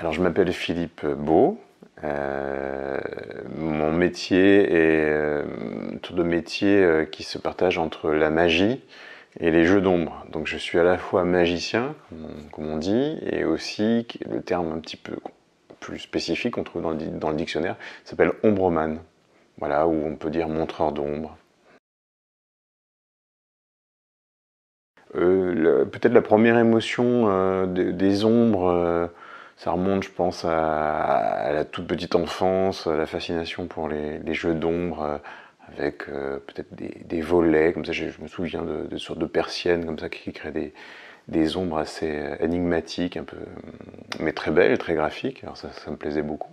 Alors je m'appelle Philippe Beau. Euh, mon métier est un euh, tour de métier euh, qui se partage entre la magie et les jeux d'ombre. Donc je suis à la fois magicien, comme on, dit, et aussi le terme un petit peu plus spécifique qu'on trouve dans le, dictionnaire s'appelle ombreman. Voilà, où on peut dire montreur d'ombre. Peut-être la première émotion des, ombres ça remonte, je pense, à, la toute petite enfance, euh, la fascination pour les, jeux d'ombre euh, avec euh, peut-être des, volets, comme ça je, me souviens de, sortes de persiennes comme ça qui, créaient des, ombres assez énigmatiques, un peu, mm, mais très belles, très graphiques, alors ça, ça me plaisait beaucoup.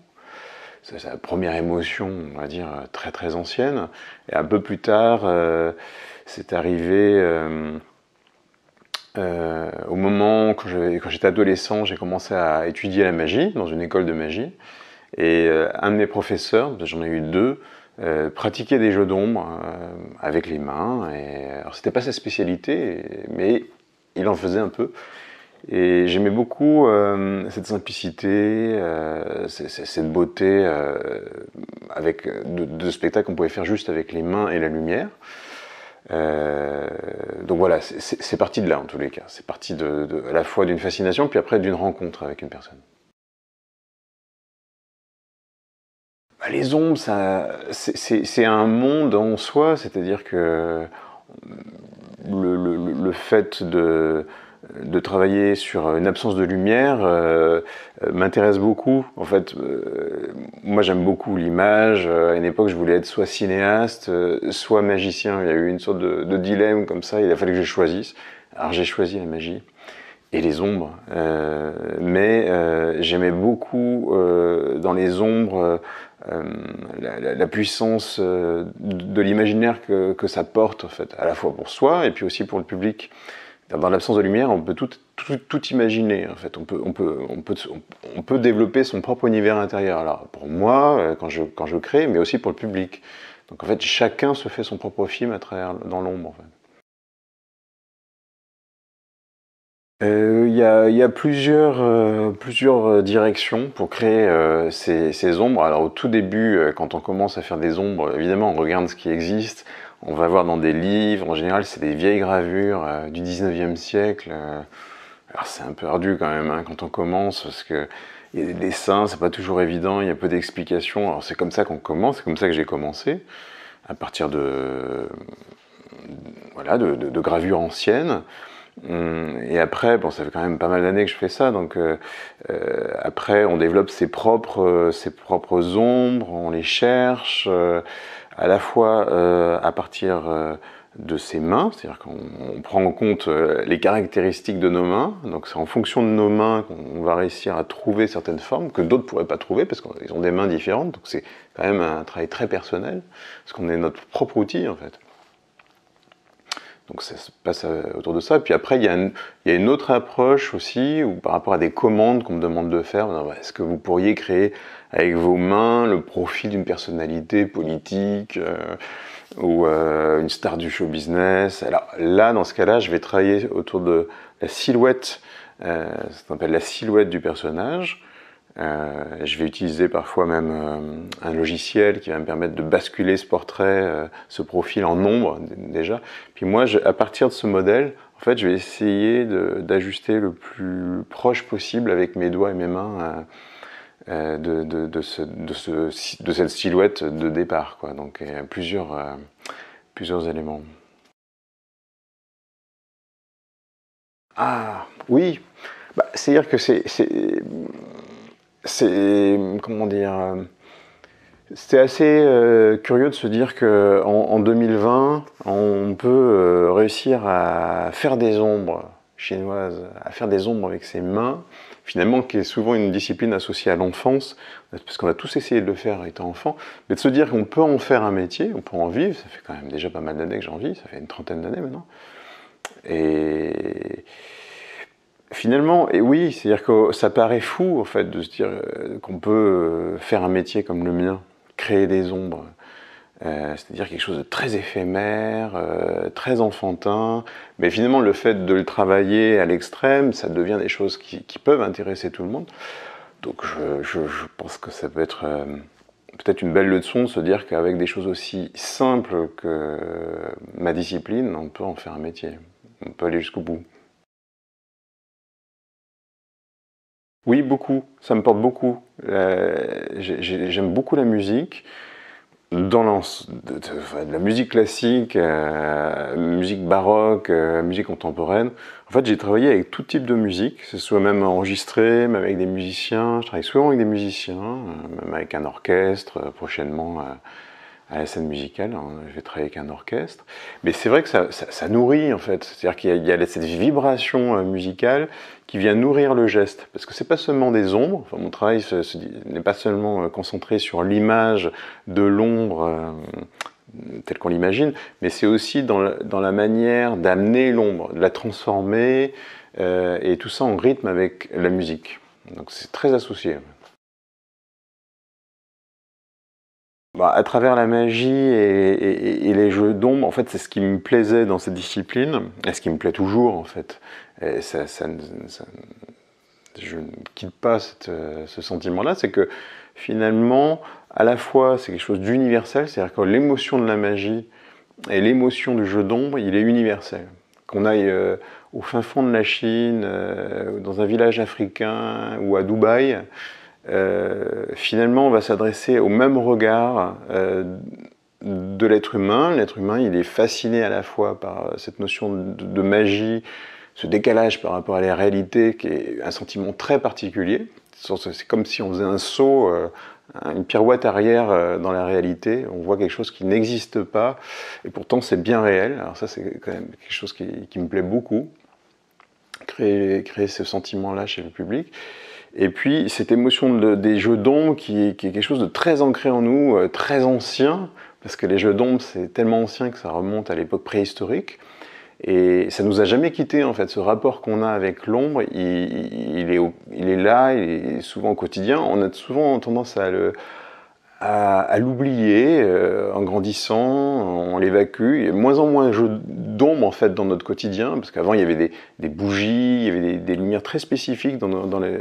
C'est la première émotion, on va dire, très très ancienne. Et un peu plus tard, c'est arrivé... Euh, au moment, quand j'étais adolescent, j'ai commencé à étudier la magie dans une école de magie. Et euh, un de mes professeurs, j'en ai eu deux, euh, pratiquait des jeux d'ombre avec les mains. Et, n'était c'était pas sa spécialité, mais il en faisait un peu. Et j'aimais beaucoup cette simplicité, cette beauté avec de, de qu'on pouvait faire juste avec les mains et la lumière. Euh, donc voilà, c'est parti de là en tous les cas. C'est parti à la fois d'une fascination, puis après d'une rencontre avec une personne. Bah, les ombres, c'est un monde en soi, c'est-à-dire que le fait de, de travailler sur une absence de lumière euh, euh, m'intéresse beaucoup. En fait, euh, moi j'aime beaucoup l'image. À une époque, je voulais être soit cinéaste, soit magicien. Il y a eu une sorte de, dilemme comme ça. Il a fallu que je choisisse. Alors j'ai choisi la magie et les ombres. mais j'aimais beaucoup dans les ombres la, puissance de l'imaginaire que, que, ça porte en fait, à la fois pour soi et puis aussi pour le public. Dans l'absence de lumière, on peut tout, imaginer, fait. On peut, développer son propre univers intérieur. pour moi, euh, quand je, crée, mais aussi pour le public. Donc, en fait, chacun se fait son propre film à travers, dans l'ombre, euh, Il y, a, plusieurs, euh, directions pour créer ces, ces, ombres. Alors au tout début, quand on commence à faire des ombres, évidemment on regarde ce qui existe, on va voir dans des livres, en général c'est des vieilles gravures euh, du 19e siècle. Euh. alors c'est un peu ardu quand même hein, quand on commence, parce que y a des dessins, c'est pas toujours évident, il y a peu d'explications. Alors c'est comme ça qu'on commence, c'est comme ça que j'ai commencé, à partir de, voilà, de, gravures anciennes. Hum, et après, bon, ça fait quand même pas mal d'années que je fais ça, donc euh, après, on développe ses propres, ses propres ombres, on les cherche, à la fois euh, à partir euh, de ses mains, c'est-à-dire qu'on prend en compte euh, les caractéristiques de nos mains, donc c'est en fonction de nos mains qu'on va réussir à trouver certaines formes que d'autres pourraient pas trouver parce qu'ils ont des mains différentes, donc c'est quand même un travail très personnel, parce qu'on est notre propre outil en fait. Donc ça se passe euh, autour de ça. Puis après, il y, a une, autre approche aussi, par rapport à des commandes qu'on me demande de faire, bah, est-ce que vous pourriez créer avec vos mains le profil d'une personnalité politique euh, ou euh, une star du show business Alors là, dans ce cas-là, je vais travailler autour de la silhouette, euh, ça s'appelle la silhouette du personnage, euh, je vais utiliser parfois même euh, un logiciel qui va me permettre de basculer ce portrait, euh, ce profil en nombre déjà. Puis moi, à partir de ce modèle, en fait, je vais essayer d'ajuster le plus proche possible avec mes doigts et mes mains de, cette silhouette de départ. Donc il y a plusieurs, plusieurs éléments. Ah oui, bah, c'est-à-dire que c'est c'est comment dire assez euh, curieux de se dire que en, 2020 on peut euh, réussir à faire des ombres chinoises, à faire des ombres avec ses mains, finalement qui est souvent une discipline associée à l'enfance, parce qu'on a tous essayé de le faire étant enfant, mais de se dire qu'on peut en faire un métier, on peut en vivre, ça fait quand même déjà pas mal d'années que j'en vis, ça fait une trentaine d'années maintenant, et Finalement, et oui, c'est-à-dire que ça paraît fou en fait de se dire euh, qu'on peut euh, faire un métier comme le mien, créer des ombres, euh, c'est-à-dire quelque chose de très éphémère, très enfantin, mais finalement le fait de le travailler à l'extrême, ça devient des choses qui, peuvent intéresser tout le monde. Donc je, pense que ça peut être peut-être une belle leçon de se dire qu'avec des choses aussi simples que ma discipline, on peut en faire un métier, on peut aller jusqu'au bout. Oui, beaucoup. Ça me porte beaucoup. Euh, j'aime beaucoup la musique. Dans de, la musique classique, euh, musique baroque, euh, musique contemporaine. En fait, j'ai travaillé avec tout type de musique, que ce soit même enregistré, même avec des musiciens. Je travaille souvent avec des musiciens, même avec un orchestre, prochainement à la scène musicale. Hein, je vais travailler avec un orchestre. Mais c'est vrai que ça, nourrit, en fait. C'est-à-dire qu'il y, a cette vibration euh, musicale qui vient nourrir le geste. Parce que c'est pas seulement des ombres. mon travail n'est pas seulement euh, concentré sur l'image de l'ombre. Euh, telle qu'on l'imagine, mais c'est aussi dans, la manière d'amener l'ombre, de la transformer, et tout ça en rythme avec la musique. Donc c'est très associé. Bah, à travers la magie et, les jeux d'ombre, en fait, c'est ce qui me plaisait dans cette discipline, et ce qui me plaît toujours, en fait. Et ça, je ne quitte pas euh, ce sentiment-là, c'est que finalement, à la fois, c'est quelque chose d'universel, c'est-à-dire que l'émotion de la magie et l'émotion du jeu d'ombre, il est universel. Qu'on aille euh, au fin fond de la Chine, euh, dans un village africain ou à Dubaï, euh, finalement, on va s'adresser au même regard euh, de l'être humain. L'être humain, il est fasciné à la fois par euh, cette notion de, magie, ce décalage par rapport à la réalité, qui est un sentiment très particulier. C'est comme si on faisait un saut, une pirouette arrière dans la réalité. On voit quelque chose qui n'existe pas, et pourtant c'est bien réel. Alors ça, c'est quand même quelque chose qui, me plaît beaucoup, créer, créer ce sentiment-là chez le public. Et puis cette émotion des jeux d'ombre qui, est quelque chose de très ancré en nous, euh, très ancien, parce que les jeux d'ombre c'est tellement ancien que ça remonte à l'époque préhistorique. Et ça nous a jamais quitté en fait. Ce rapport qu'on a avec l'ombre, il, est, il, est, là, il est souvent au quotidien. On a souvent tendance à le, à, à l'oublier euh, en grandissant, on l'évacue. Il y a moins en moins un d'ombre en fait dans notre quotidien, parce qu'avant il y avait des, des, bougies, il y avait des, des lumières très spécifiques dans, dans, les,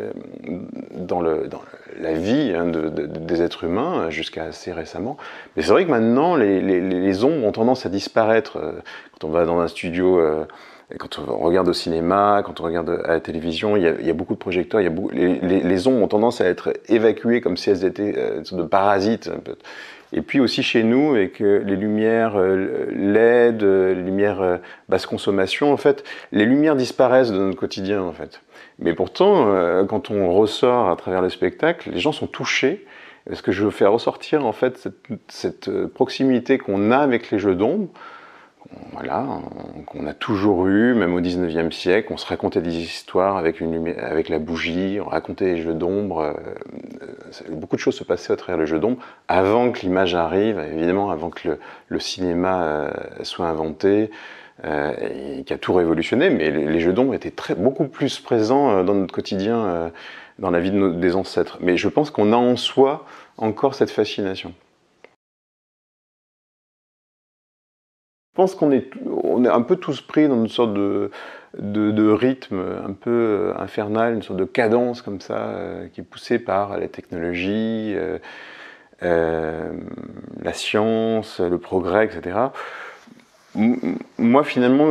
dans, le, dans la vie hein, de, de, des êtres humains hein, jusqu'à assez récemment. Mais c'est vrai que maintenant les, les, les, ombres ont tendance à disparaître. Euh, quand on va dans un studio euh, quand on regarde au cinéma, quand on regarde à la télévision, il y a, beaucoup de projecteurs, les, les, ondes ont tendance à être évacuées comme si elles étaient euh, de parasites. Et puis aussi chez nous, avec les lumières euh, LED, euh, les lumières basse consommation, en fait, les lumières disparaissent de notre quotidien, en fait. Mais pourtant, quand on ressort à travers le spectacle, les gens sont touchés. Parce que je veux faire ressortir, en fait, cette, cette proximité qu'on a avec les jeux d'ombre, voilà, qu'on a toujours eu, même au 19e siècle, on se racontait des histoires avec, la bougie, on racontait les jeux d'ombre, euh, beaucoup de choses se passaient à travers le jeux d'ombre, avant que l'image arrive, évidemment, avant que le, cinéma euh, soit inventé, euh, et qui a tout révolutionné, mais les, jeux d'ombre étaient beaucoup plus présents dans notre quotidien, dans la vie des ancêtres. Mais je pense qu'on a en soi encore cette fascination. Je pense qu'on est, on est un peu tous pris dans une sorte de, de, rythme un peu euh, infernal, une sorte de cadence comme ça, euh, qui est poussée par la technologie, euh, la science, le progrès, etc. Moi, finalement,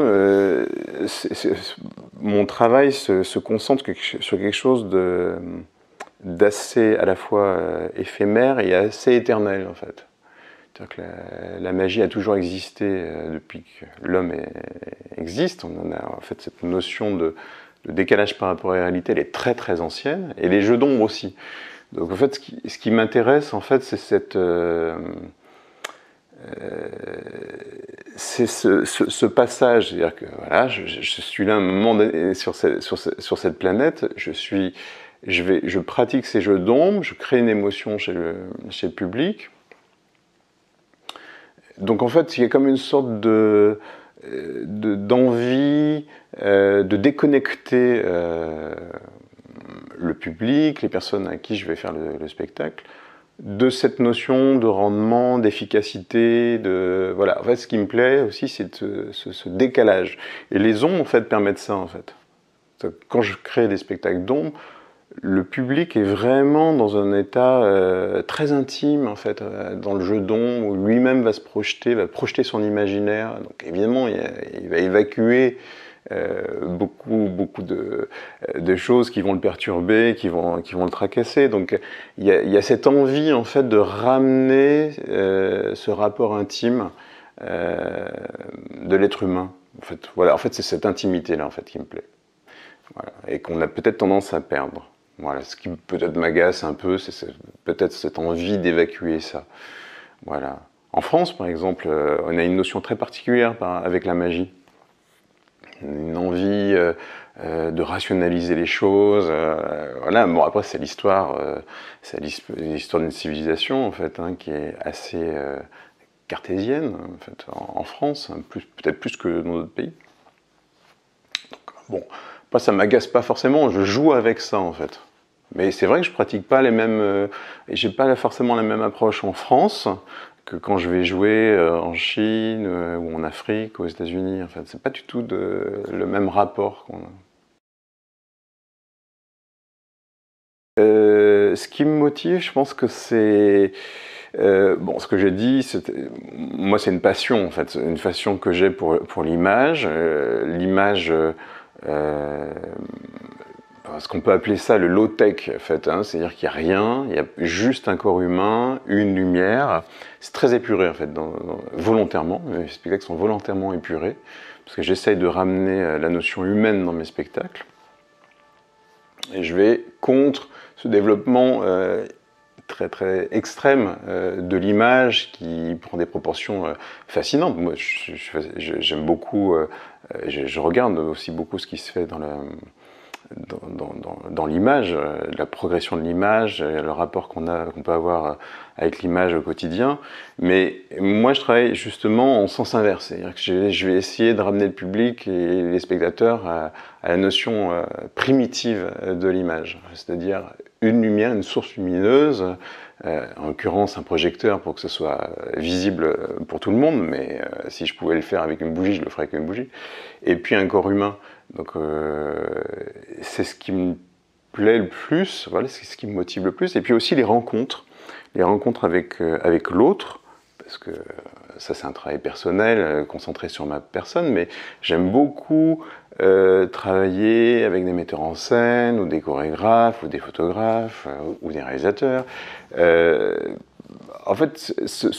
mon travail se, se, concentre sur quelque chose d'assez à la fois éphémère et assez éternel en fait c'est-à-dire Que la, magie a toujours existé euh, depuis que l'homme existe. On a en fait cette notion de, décalage par rapport à la réalité, elle est très très ancienne, et les jeux d'ombre aussi. Donc en fait, ce qui, m'intéresse en fait, c'est cette euh, euh, c'est ce, passage, c'est-à-dire que voilà, je, suis là un moment sur, sur, cette planète, je suis, je vais, je pratique ces jeux d'ombre, je crée une émotion chez chez le public, donc en fait, il y a comme une sorte euh, d'envie euh, de, déconnecter euh, le public, les personnes à qui je vais faire le, spectacle, de cette notion de rendement, d'efficacité, de voilà. En fait, ce qui me plaît aussi, c'est ce, ce, décalage. Et les ombres, en fait, permettent ça, en fait. Quand je crée des spectacles d'ombres, le public est vraiment dans un état euh, très intime en fait, euh, dans le jeu d'ombre où lui-même va se projeter, va projeter son imaginaire. Donc évidemment, il, va évacuer euh, beaucoup, beaucoup de, choses qui vont le perturber, qui vont, le tracasser. Donc il y, a, cette envie en fait de ramener ce rapport intime de l'être humain. En fait, c'est cette intimité là en fait qui me plaît. et qu'on a peut-être tendance à perdre. Voilà, ce qui peut-être m'agace un peu, c'est peut-être cette envie d'évacuer ça. Voilà. En France, par exemple, euh, on a une notion très particulière avec la magie. Une envie euh, euh, de rationaliser les choses. voilà. Bon, après, c'est l'histoire, l'histoire d'une civilisation en fait, hein, qui est assez cartésienne en, fait, en France, hein, peut-être plus que dans d'autres pays. Donc, bon, pas, ça m'agace pas forcément, je joue avec ça en fait. Mais c'est vrai que je pratique pas les mêmes, Je euh, j'ai pas forcément la même approche en France que quand je vais jouer euh, en Chine euh, ou en Afrique, aux États-Unis. En fait, c'est pas du tout le même rapport qu'on a. ce qui me motive, je pense que c'est bon, ce que j'ai dit, moi c'est une passion en fait, une passion que j'ai pour, pour l'image. l'image, euh, ce qu'on peut appeler ça le low-tech, en fait, hein, c'est-à-dire qu'il n'y a rien, il y a juste un corps humain, une lumière. C'est très épuré, en fait, dans, volontairement. Mes spectacles sont volontairement épurés, parce que j'essaye de ramener euh, la notion humaine dans mes spectacles. Et je vais contre ce développement euh, très très extrême euh, de l'image qui prend des proportions euh, fascinantes. Moi, j'aime beaucoup, euh, je, regarde aussi beaucoup ce qui se fait dans dans, dans, l'image, la progression de l'image, le rapport qu'on peut avoir avec l'image au quotidien. Mais moi, je travaille justement en sens inverse. C'est-à-dire que je, vais essayer de ramener le public et les spectateurs à, à la notion primitive de l'image. C'est-à-dire une lumière, une source lumineuse, euh, en l'occurrence un projecteur pour que ce soit visible pour tout le monde, mais euh, si je pouvais le faire avec une bougie, je le ferais avec une bougie, et puis un corps humain. Donc euh, c'est ce qui me plaît le plus, voilà, c'est ce qui me motive le plus, et puis aussi les rencontres, les rencontres avec, avec l'autre, parce que ça c'est un travail personnel, concentré sur ma personne, mais j'aime beaucoup euh, travailler avec des metteurs en scène ou des chorégraphes ou des photographes euh, ou des réalisateurs. Euh, en fait, ce,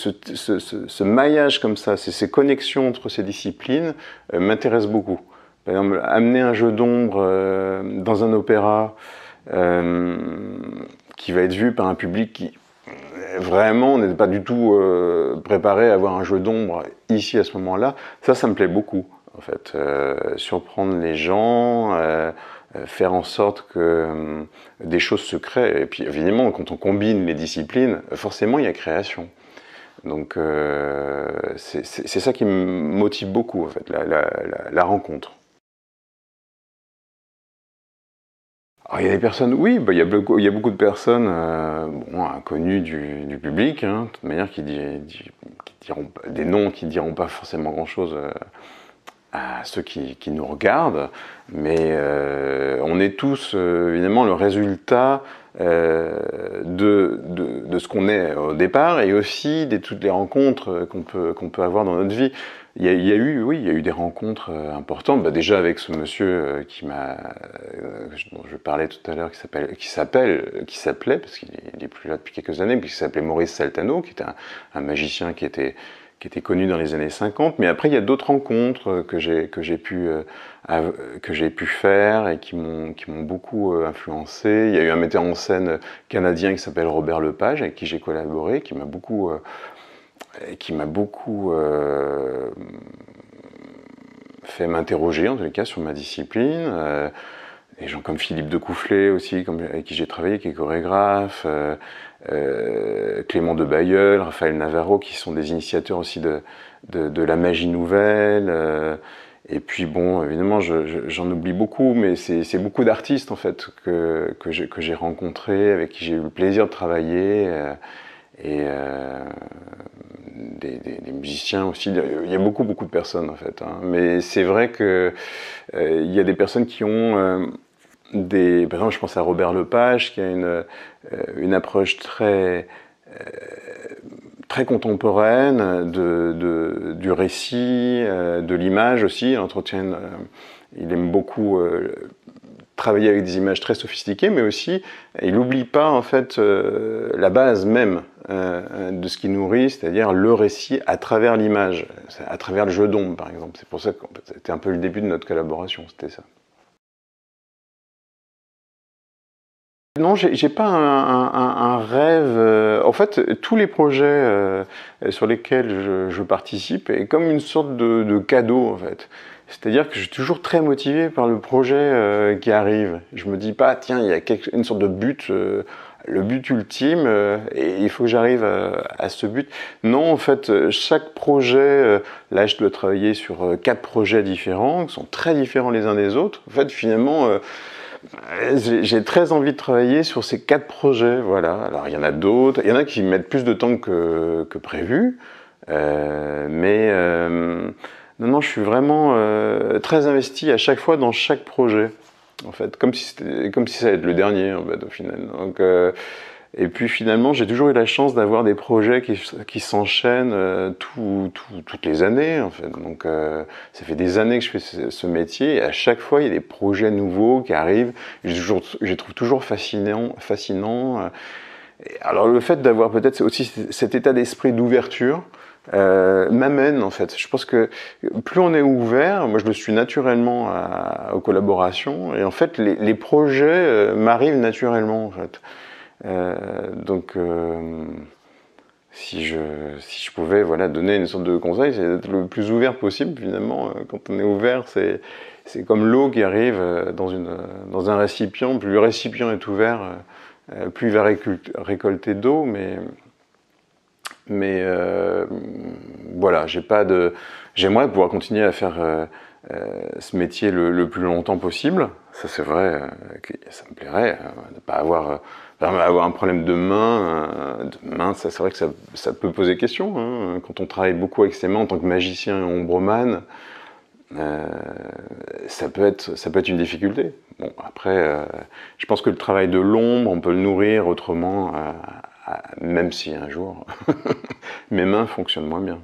ce, maillage comme ça, ces, ces connexions entre ces disciplines m'intéressent beaucoup. Par exemple, amener un jeu d'ombre dans un opéra qui va être vu par un public qui vraiment, n'est pas du tout préparé à avoir un jeu d'ombre ici à ce moment-là, ça, ça me plaît beaucoup en fait. Euh, surprendre les gens, euh, euh, faire en sorte que hum, des choses se créent. Et puis évidemment, quand on combine les disciplines, forcément il y a création. Donc c'est ça qui me motive beaucoup, en fait, la, rencontre. Alors, il y a des personnes, oui, bah, il, y a beaucoup, de personnes bon, inconnues du, public, hein, de toute manière, qui, diront, des noms qui ne diront pas forcément grand-chose à ceux qui, nous regardent, mais euh, on est tous euh, évidemment le résultat euh, de, de, ce qu'on est au départ et aussi de toutes les rencontres qu'on peut, qu'on peut avoir dans notre vie. Il y, a, eu, oui, il y a eu des rencontres importantes. Bah, déjà avec ce monsieur qui m'a, dont je parlais tout à l'heure, qui s'appelle, qui s'appelle, qui s'appelait parce qu'il n'est plus là depuis quelques années, mais qui s'appelait Maurice Saltano, qui était un, un magicien qui était qui était connu dans les années 50. Mais après, il y a d'autres rencontres que j'ai pu euh, pu faire et qui m'ont beaucoup euh, influencé. Il y a eu un metteur en scène canadien qui s'appelle Robert Lepage avec qui j'ai collaboré, qui m'a beaucoup euh, qui m'a beaucoup fait m'interroger en tous les cas sur ma discipline des gens comme Philippe de Coufflet aussi, avec qui j'ai travaillé, qui est chorégraphe, euh, euh, Clément de Bayeul, Raphaël Navarro, qui sont des initiateurs aussi de, de, la magie nouvelle. Euh. et puis bon, évidemment, j'en oublie beaucoup, mais c'est beaucoup d'artistes en fait que, que j'ai rencontrés, avec qui j'ai eu le plaisir de travailler. et des, musiciens aussi. Il y a beaucoup, beaucoup de personnes en fait. Hein. Mais c'est vrai qu'il euh, y a des personnes qui ont par exemple, je pense à Robert Lepage, qui a une, euh, une approche très, euh, très contemporaine de, du récit, euh, de l'image aussi. il aime beaucoup travailler avec des images très sophistiquées, mais aussi il n'oublie pas en fait la base même de ce qui nourrit, c'est-à-dire le récit à travers l'image, à travers le jeu d'ombre par exemple. C'est pour ça que c'était un peu le début de notre collaboration, c'était ça. Non, j'ai pas un, un, un, rêve. Euh, en fait, tous les projets euh, sur lesquels je, je participe est comme une sorte de, de cadeau, en fait. C'est-à-dire que je suis toujours très motivé par le projet euh, qui arrive. Je me dis pas, tiens, il y a quelque, une sorte de but le but ultime et il faut que j'arrive à, ce but. Non, en fait, chaque projet, là je dois travailler sur quatre projets différents, qui sont très différents les uns des autres. En fait, finalement, j'ai très envie de travailler sur ces quatre projets, voilà. Alors il y en a d'autres, il y en a qui mettent plus de temps que, prévu, euh, mais euh, non, je suis vraiment euh, très investi à chaque fois dans chaque projet, en fait, comme si, comme si ça allait être le dernier, au final. Donc et puis finalement, j'ai toujours eu la chance d'avoir des projets qui, s'enchaînent euh, toutes les années. En fait. Donc euh, ça fait des années que je fais ce, métier. Et à chaque fois, il y a des projets nouveaux qui arrivent. Je, les trouve toujours fascinants. Fascinant. Euh. Alors le fait d'avoir peut-être aussi cet état d'esprit d'ouverture, m'amène en fait. Je pense que plus on est ouvert, moi je le suis naturellement aux collaborations, et en fait les, projets m'arrivent naturellement en fait. Euh, donc, euh, si, je, si je pouvais voilà, donner une sorte de conseil, c'est d'être le plus ouvert possible finalement. Euh, quand on est ouvert, c'est, c'est comme l'eau qui arrive dans, une, dans un récipient. Plus le récipient est ouvert, plus il va récolter d'eau, mais mais voilà, j'ai pas de, j'aimerais pouvoir continuer à faire ce métier le, le, plus longtemps possible. Ça c'est vrai, ça me plairait de ne pas avoir avoir un problème de main, euh, de main, ça c'est vrai que ça, peut poser question. Hein. Quand on travaille beaucoup avec ses mains en tant que magicien et ombroman, euh, ça, peut être, ça peut être une difficulté. Bon, après, euh, je pense que le travail de l'ombre, on peut le nourrir autrement, même si un jour mes mains fonctionnent moins bien.